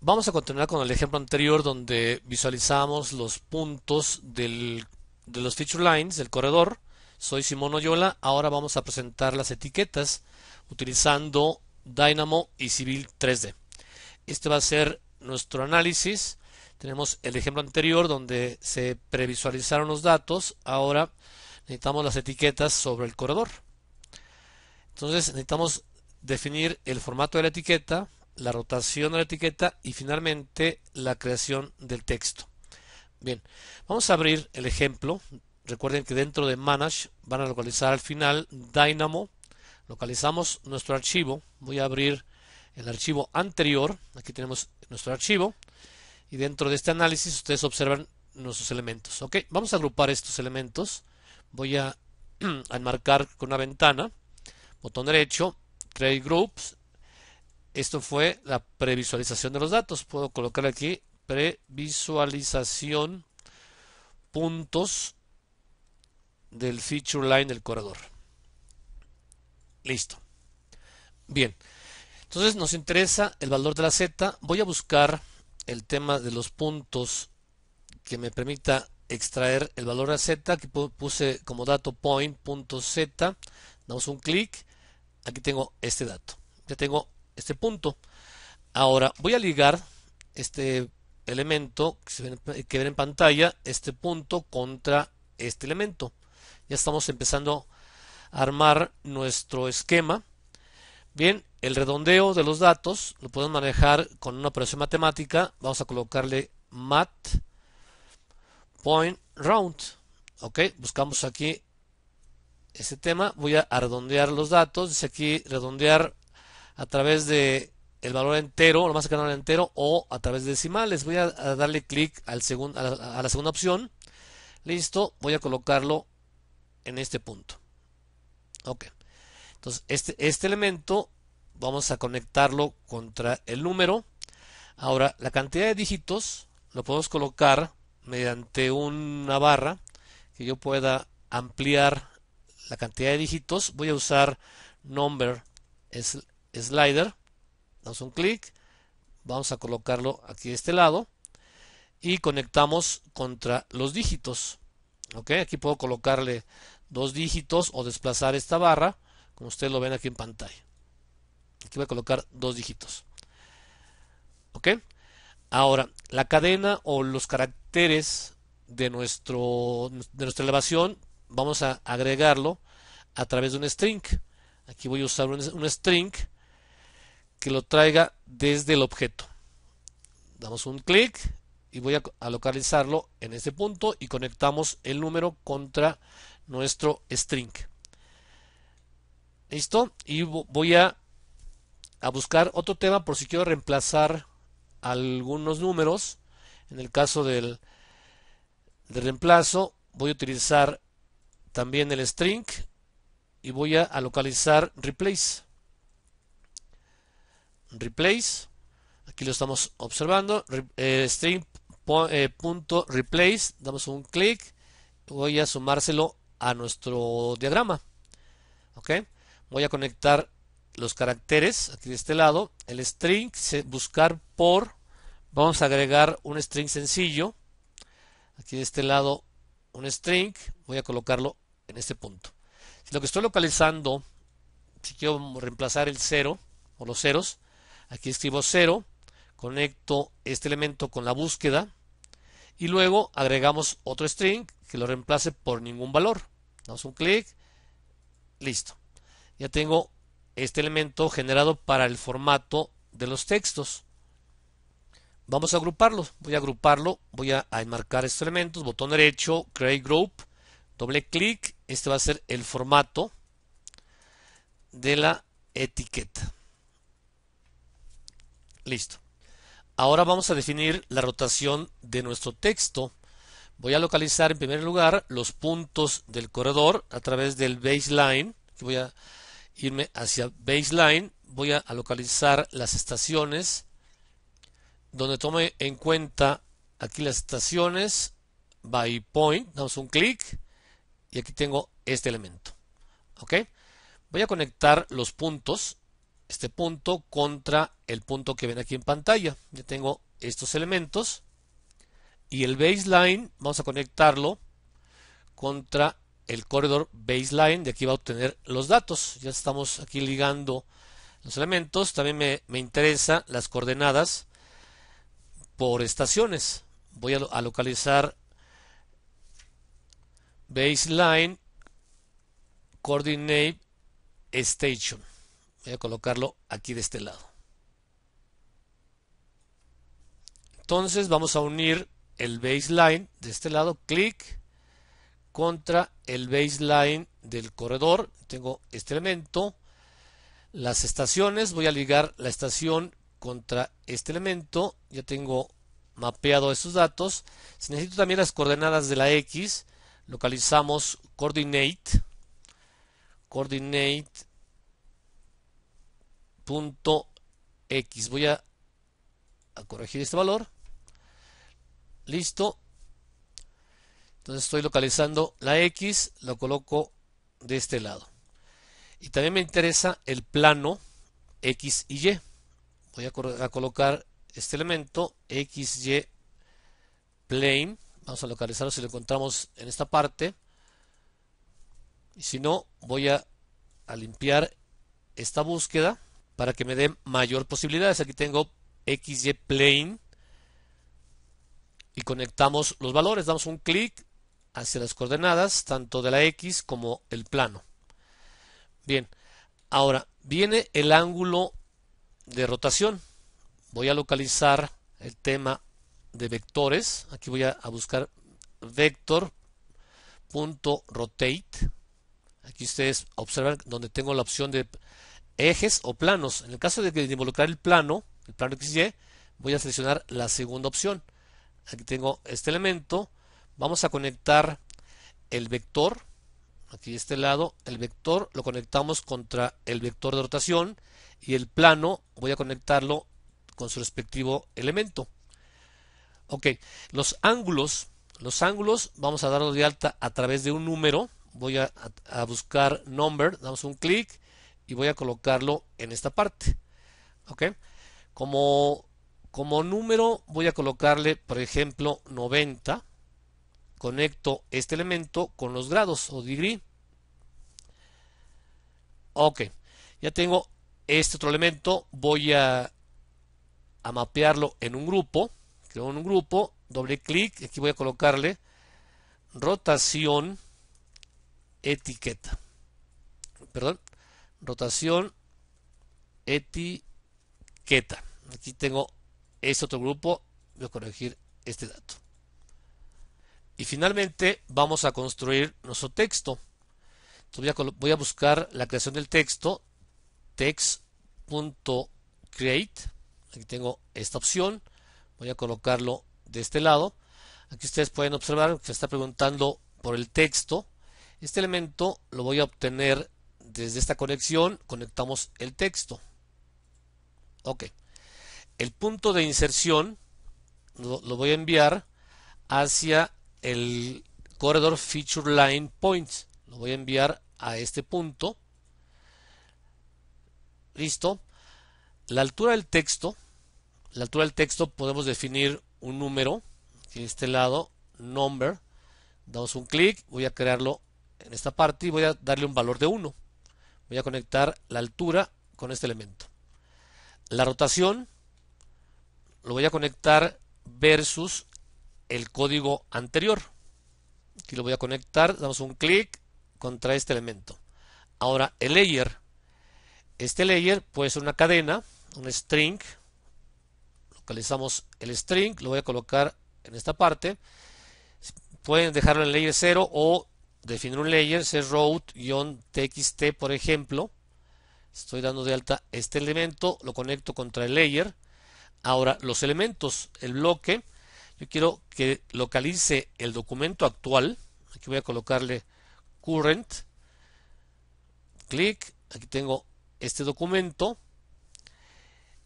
Vamos a continuar con el ejemplo anterior donde visualizamos los puntos de los feature lines del corredor. Soy Simón Oyola. Ahora vamos a presentar las etiquetas utilizando Dynamo y Civil 3D. Este va a ser nuestro análisis. Tenemos el ejemplo anterior donde se previsualizaron los datos. Ahora necesitamos las etiquetas sobre el corredor. Entonces necesitamos definir el formato de la etiqueta, la rotación de la etiqueta y finalmente la creación del texto. Bien, vamos a abrir el ejemplo. Recuerden que dentro de Manage van a localizar al final Dynamo. Localizamos nuestro archivo. Voy a abrir el archivo anterior. Aquí tenemos nuestro archivo. Y dentro de este análisis ustedes observan nuestros elementos. Ok, vamos a agrupar estos elementos. Voy a, a enmarcar con una ventana. Botón derecho, Create Groups esto fue la previsualización de los datos. Puedo colocar aquí previsualización puntos del feature line del corredor. Listo. Bien. Entonces nos interesa el valor de la Z. Voy a buscar el tema de los puntos que me permita extraer el valor de la Z que puse como dato point.z. Damos un clic. Aquí tengo este dato. Ya tengo este punto. Ahora voy a ligar este elemento que ven en pantalla, este punto contra este elemento. Ya estamos empezando a armar nuestro esquema. Bien, el redondeo de los datos lo podemos manejar con una operación matemática. Vamos a colocarle mat point round. Ok, buscamos aquí ese tema. Voy a redondear los datos. Dice aquí redondear a través de el valor entero, lo más no entero, o a través de decimales. Voy a, darle clic al segundo a, la, segunda opción. Listo, voy a colocarlo en este punto. Ok. Entonces, este, este elemento vamos a conectarlo contra el número. Ahora, la cantidad de dígitos lo podemos colocar mediante una barra que yo pueda ampliar la cantidad de dígitos. Voy a usar number es slider, damos un clic, vamos a colocarlo aquí de este lado y conectamos contra los dígitos. ¿ok? Aquí puedo colocarle dos dígitos o desplazar esta barra, como ustedes lo ven aquí en pantalla. Aquí voy a colocar dos dígitos. ¿Ok? Ahora, la cadena o los caracteres de, nuestro, de nuestra elevación vamos a agregarlo a través de un string. Aquí voy a usar un, un string lo traiga desde el objeto. Damos un clic y voy a, localizarlo en este punto y conectamos el número contra nuestro string. ¿Listo? Y voy a, buscar otro tema por si quiero reemplazar algunos números. En el caso del, reemplazo voy a utilizar también el string y voy a localizar replace replace. Aquí lo estamos observando. string.replace, eh, string eh, punto replace. Damos un clic. Voy a sumárselo a nuestro diagrama. ¿Ok? Voy a conectar los caracteres aquí de este lado. El string, buscar por. Vamos a agregar un string sencillo. Aquí de este lado un string. Voy a colocarlo en este punto. lo que estoy localizando, si quiero reemplazar el 0 o los ceros, Aquí escribo 0, conecto este elemento con la búsqueda y luego agregamos otro string que lo reemplace por ningún valor. Damos un clic, listo. Ya tengo este elemento generado para el formato de los textos. Vamos a agruparlo. Voy a agruparlo, voy a, enmarcar estos elementos, botón derecho, Create Group, doble clic, este va a ser el formato de la etiqueta. Listo. Ahora vamos a definir la rotación de nuestro texto. Voy a localizar en primer lugar los puntos del corredor a través del baseline. Voy a irme hacia baseline. Voy a localizar las estaciones donde tome en cuenta aquí las estaciones by point. Damos un clic y aquí tengo este elemento. ¿Ok? Voy a conectar los puntos este punto contra el punto que ven aquí en pantalla. Ya tengo estos elementos y el baseline vamos a conectarlo contra el corredor baseline, de aquí va a obtener los datos. Ya estamos aquí ligando los elementos. También me, me interesan las coordenadas por estaciones. Voy a localizar baseline coordinate station voy a colocarlo aquí de este lado entonces vamos a unir el baseline de este lado clic contra el baseline del corredor tengo este elemento las estaciones voy a ligar la estación contra este elemento ya tengo mapeado estos datos si necesito también las coordenadas de la X localizamos coordinate coordinate punto x. Voy a, corregir este valor. Listo. Entonces estoy localizando la X, lo coloco de este lado. Y también me interesa el plano X y Y. Voy a, a colocar este elemento x y plane. Vamos a localizarlo si lo encontramos en esta parte. Y si no, voy a limpiar esta búsqueda para que me dé mayor posibilidades. Aquí tengo XY plane y conectamos los valores, damos un clic hacia las coordenadas, tanto de la X como el plano. Bien, ahora viene el ángulo de rotación. Voy a localizar el tema de vectores. Aquí voy a, buscar vector.rotate. Aquí ustedes observan donde tengo la opción de ejes o planos. En el caso de, que involucrar el plano, el plano XY, voy a seleccionar la segunda opción. Aquí tengo este elemento. Vamos a conectar el vector, aquí de este lado, el vector lo conectamos contra el vector de rotación y el plano voy a conectarlo con su respectivo elemento. Ok, los ángulos, los ángulos vamos a darlo de alta a través de un número. Voy a, a buscar number, damos un clic y voy a colocarlo en esta parte. ¿Ok? Como, como número voy a colocarle, por ejemplo, 90. Conecto este elemento con los grados o degree. Ok. Ya tengo este otro elemento. Voy a, a mapearlo en un grupo. Creo un grupo. Doble clic. Aquí voy a colocarle rotación etiqueta. Perdón, rotación, etiqueta. Aquí tengo este otro grupo, voy a corregir este dato. Y finalmente vamos a construir nuestro texto. voy, a, voy a buscar la creación del texto, text.create. Aquí tengo esta opción, voy a colocarlo de este lado. Aquí ustedes pueden observar que se está preguntando por el texto. Este elemento lo voy a obtener desde esta conexión conectamos el texto. Ok. El punto de inserción lo, voy a enviar hacia el corredor Feature Line Points. Lo voy a enviar a este punto. Listo. La altura del texto. La altura del texto podemos definir un número. Aquí en este lado, number. Damos un clic. Voy a crearlo en esta parte y voy a darle un valor de 1 voy a conectar la altura con este elemento. La rotación lo voy a conectar versus el código anterior. Aquí lo voy a conectar, damos un clic contra este elemento. Ahora el layer. Este layer puede ser una cadena, un string. Localizamos el string, lo voy a colocar en esta parte. Pueden dejarlo en layer 0 o Definir un layer es route-txt, por ejemplo. Estoy dando de alta este elemento, lo conecto contra el layer. Ahora, los elementos, el bloque, yo quiero que localice el documento actual. Aquí voy a colocarle current. Clic, aquí tengo este documento.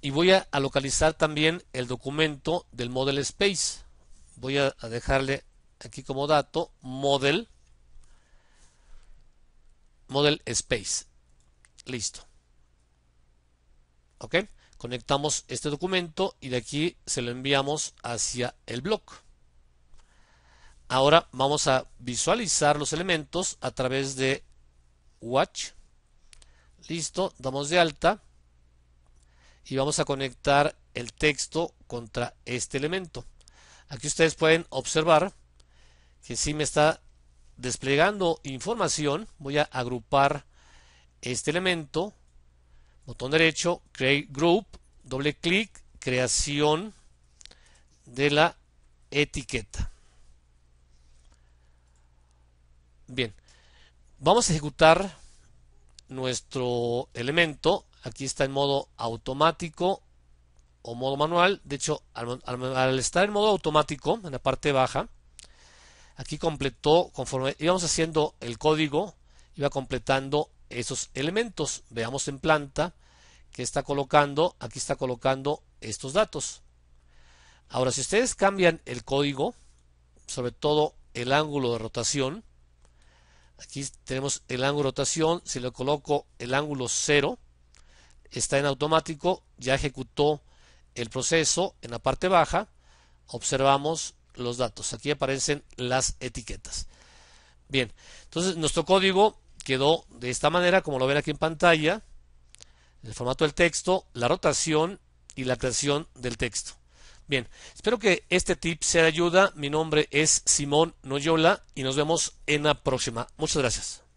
Y voy a, localizar también el documento del model space. Voy a, a dejarle aquí como dato model Model Space. Listo. ¿Ok? Conectamos este documento y de aquí se lo enviamos hacia el blog. Ahora vamos a visualizar los elementos a través de Watch. Listo, damos de alta y vamos a conectar el texto contra este elemento. Aquí ustedes pueden observar que sí me está desplegando información, voy a agrupar este elemento, botón derecho, create group, doble clic, creación de la etiqueta. Bien, vamos a ejecutar nuestro elemento. Aquí está en modo automático o modo manual. De hecho, al, estar en modo automático, en la parte baja, Aquí completó, conforme íbamos haciendo el código, iba completando esos elementos. Veamos en planta que está colocando, aquí está colocando estos datos. Ahora, si ustedes cambian el código, sobre todo el ángulo de rotación, aquí tenemos el ángulo de rotación, si le coloco el ángulo 0, está en automático, ya ejecutó el proceso en la parte baja, observamos los datos. Aquí aparecen las etiquetas. Bien, entonces nuestro código quedó de esta manera, como lo ven aquí en pantalla, el formato del texto, la rotación y la creación del texto. Bien, espero que este tip sea de ayuda. Mi nombre es Simón Noyola y nos vemos en la próxima. Muchas gracias.